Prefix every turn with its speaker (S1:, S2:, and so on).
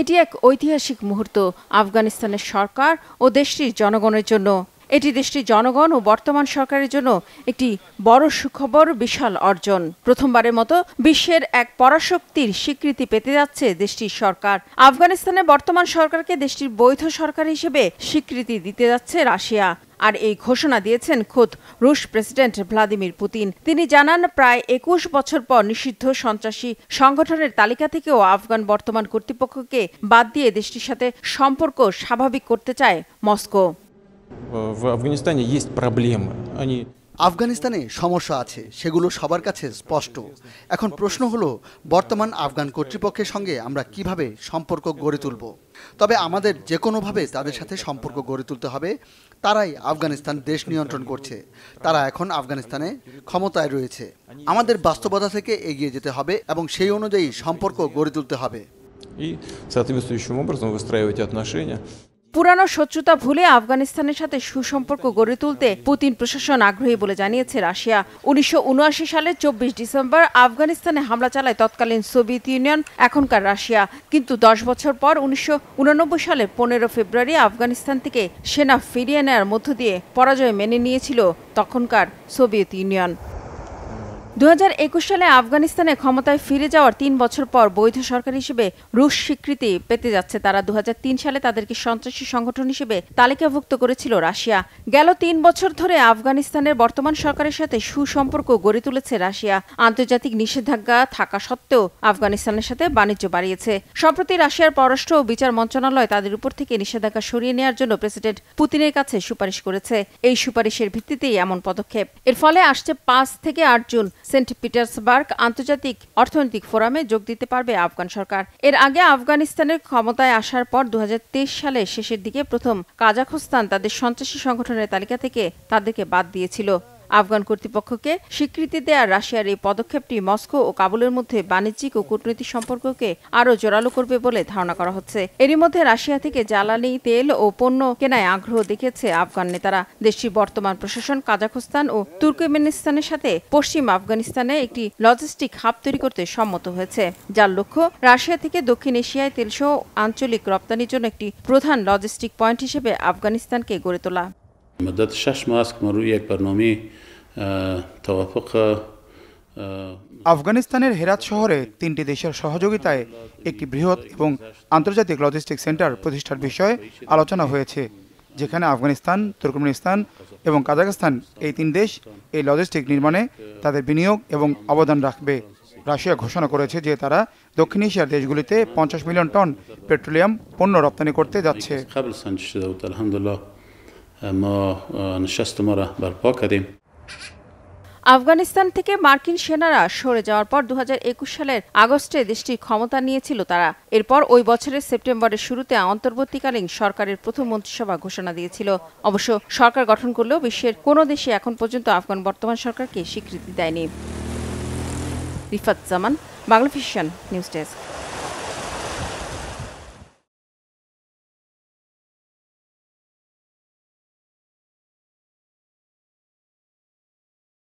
S1: এটি এক ঐতিহাসিক মুহূর্ত আফগানিস্তানের সরকার ও দেশটির জনগণের জন্য এটি দেশটির জনগণ ও বর্তমান সরকারের জন্য একটি বড় সুখবর বিশাল অর্জন প্রথমবারের মতো বিশ্বের এক পরাশক্তির স্বীকৃতি পেতে যাচ্ছে দেশটির সরকার আফগানিস্তানের বর্তমান সরকারকে দেশটির বৈধ সরকার হিসেবে স্বীকৃতি দিতে যাচ্ছে রাশিয়া আর এই ঘোষণা দিয়েছেন খোদ রুশ প্রেসিডেন্ট ভ্লাদিমির পুতিন তিনি জানান প্রায় একুশ বছর পর নিষিদ্ধ সন্ত্রাসী সংগঠনের তালিকা থেকেও আফগান বর্তমান কর্তৃপক্ষকে বাদ দিয়ে দেশটির সাথে সম্পর্ক স্বাভাবিক করতে চায় মস্কো আফগানিস্তানে সমস্যা আছে সেগুলো সবার কাছে স্পষ্ট এখন প্রশ্ন হলো বর্তমান আফগান কর্তৃপক্ষের সঙ্গে আমরা কিভাবে সম্পর্ক গড়ে তুলব তবে আমাদের যে কোনোভাবে তাদের সাথে সম্পর্ক গড়ে তুলতে হবে তারাই আফগানিস্তান দেশ নিয়ন্ত্রণ করছে তারা এখন আফগানিস্তানে ক্ষমতায় রয়েছে আমাদের বাস্তবতা থেকে এগিয়ে যেতে হবে এবং সেই অনুযায়ী সম্পর্ক গড়ে তুলতে হবে পুরানো শত্রুতা ভুলে আফগানিস্তানের সাথে সুসম্পর্ক গড়ে তুলতে পুতিন প্রশাসন আগ্রহী বলে জানিয়েছে রাশিয়া উনিশশো সালে চব্বিশ ডিসেম্বর আফগানিস্তানে হামলা চালায় তৎকালীন সোভিয়েত ইউনিয়ন এখনকার রাশিয়া কিন্তু দশ বছর পর উনিশশো সালের পনেরো ফেব্রুয়ারি আফগানিস্তান থেকে সেনা ফিরিয়ে নেয়ার মধ্য দিয়ে পরাজয় মেনে নিয়েছিল তখনকার সোভিয়েত ইউনিয়ন দু সালে আফগানিস্তানে ক্ষমতায় ফিরে যাওয়ার তিন বছর পর বৈধ সরকার হিসেবে রুশ স্বীকৃতি পেতে যাচ্ছে তারা দু সালে তাদেরকে সন্ত্রাসী সংগঠন হিসেবে তালিকাভুক্ত করেছিল রাশিয়া গেল তিন বছর ধরে আফগানিস্তানের বর্তমান সরকারের সাথে সুসম্পর্ক গড়ে তুলেছে রাশিয়া আন্তর্জাতিক নিষেধাজ্ঞা থাকা সত্ত্বেও আফগানিস্তানের সাথে বাণিজ্য বাড়িয়েছে সম্প্রতি রাশিয়ার পররাষ্ট্র ও বিচার মন্ত্রণালয় তাদের উপর থেকে নিষেধাজ্ঞা সরিয়ে নেওয়ার জন্য প্রেসিডেন্ট পুতিনের কাছে সুপারিশ করেছে এই সুপারিশের ভিত্তিতেই এমন পদক্ষেপ এর ফলে আসছে পাঁচ থেকে আট জুন সেন্ট পিটার্সবার্গ আন্তর্জাতিক অর্থনৈতিক ফোরামে যোগ দিতে পারবে আফগান সরকার এর আগে আফগানিস্তানের ক্ষমতায় আসার পর দু সালে শেষের দিকে প্রথম কাজাখস্তান তাদের সন্ত্রাসী সংগঠনের তালিকা থেকে তাদেরকে বাদ দিয়েছিল আফগান কর্তৃপক্ষকে স্বীকৃতি দেয়া রাশিয়ার এই পদক্ষেপটি মস্কো ও কাবুলের মধ্যে বাণিজ্যিক ও কূটনৈতিক সম্পর্ককে আরও জোরালো করবে বলে ধারণা করা হচ্ছে এরই মধ্যে রাশিয়া থেকে জ্বালানি তেল ও পণ্য কেনায় আগ্রহ দেখিয়েছে আফগান নেতারা দেশটির বর্তমান প্রশাসন কাজাখস্তান ও তুর্কমেনিস্তানের সাথে পশ্চিম আফগানিস্তানে একটি লজিস্টিক হাব তৈরি করতে সম্মত হয়েছে যার লক্ষ্য রাশিয়া থেকে দক্ষিণ এশিয়ায় তেলসহ আঞ্চলিক রপ্তানির জন্য একটি প্রধান লজিস্টিক পয়েন্ট হিসেবে আফগানিস্তানকে গড়ে তোলা مدت شش ماه است که ما روی یک برنامه توافق আফগানিস্তানের হেরাত শহরে তিনটি দেশের সহযোগিতায় একটি বৃহৎ এবং আন্তর্জাতিক লজিস্টিক সেন্টার প্রতিষ্ঠার বিষয়ে আলোচনা হয়েছে যেখানে আফগানিস্তান তুর্কমেনিস্তান এবং কাজাকিস্তান এই তিন দেশ এই লজিস্টিক নির্মাণে তাদের বিনিয়োগ এবং অবদান রাখবে রাশিয়া ঘোষণা করেছে যে তারা দক্ষিণ এশিয়ার দেশগুলিতে পঞ্চাশ মিলিয়ন টন পেট্রোলিয়াম পণ্য রপ্তানি করতে যাচ্ছে ما نشست ما را برپا کردیم আফগানিস্তান থেকে মার্কিন সেনারা সরে যাওয়ার পর দু সালের আগস্টে দেশটি ক্ষমতা নিয়েছিল তারা এরপর ওই বছরের সেপ্টেম্বরের শুরুতে অন্তর্বর্তীকালীন সরকারের প্রথম মন্ত্রিসভা ঘোষণা দিয়েছিল অবশ্য সরকার গঠন করলেও বিশ্বের কোনো দেশে এখন পর্যন্ত আফগান বর্তমান সরকারকে স্বীকৃতি দেয়নি রিফাত জামান বাংলাফিশন নিউজ ডেস্ক